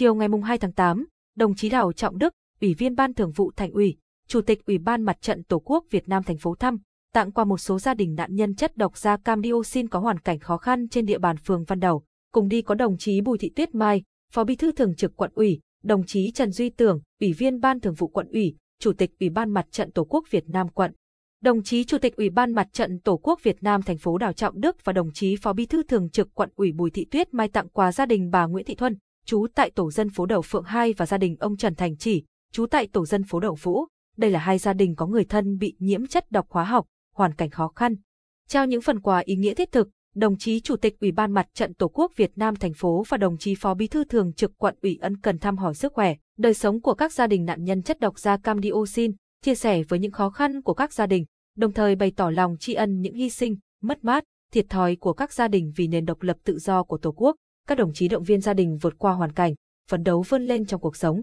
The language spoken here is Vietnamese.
Chiều ngày 2 tháng 8, đồng chí Đào Trọng Đức, Ủy viên Ban Thường vụ Thành ủy, Chủ tịch Ủy ban Mặt trận Tổ quốc Việt Nam thành phố thăm, tặng quà một số gia đình nạn nhân chất độc da cam dioxin có hoàn cảnh khó khăn trên địa bàn phường Văn Đầu. Cùng đi có đồng chí Bùi Thị Tuyết Mai, Phó Bí thư Thường trực Quận ủy, đồng chí Trần Duy Tưởng, Ủy viên Ban Thường vụ Quận ủy, Chủ tịch Ủy ban Mặt trận Tổ quốc Việt Nam quận. Đồng chí Chủ tịch Ủy ban Mặt trận Tổ quốc Việt Nam thành phố Đào Trọng Đức và đồng chí Phó Bí thư Thường trực Quận ủy Bùi Thị Tuyết Mai tặng quà gia đình bà Nguyễn Thị Thuân, trú tại tổ dân phố đầu Phượng 2 và gia đình ông Trần Thành Chỉ, trú tại tổ dân phố đầu Vũ. Đây là hai gia đình có người thân bị nhiễm chất độc hóa học, hoàn cảnh khó khăn. Trao những phần quà ý nghĩa thiết thực, đồng chí Chủ tịch Ủy ban Mặt trận Tổ quốc Việt Nam thành phố và đồng chí Phó Bí thư Thường trực quận ủy ân cần thăm hỏi sức khỏe, đời sống của các gia đình nạn nhân chất độc da cam dioxin, chia sẻ với những khó khăn của các gia đình, đồng thời bày tỏ lòng tri ân những hy sinh, mất mát, thiệt thòi của các gia đình vì nền độc lập tự do của Tổ quốc các đồng chí động viên gia đình vượt qua hoàn cảnh, phấn đấu vươn lên trong cuộc sống.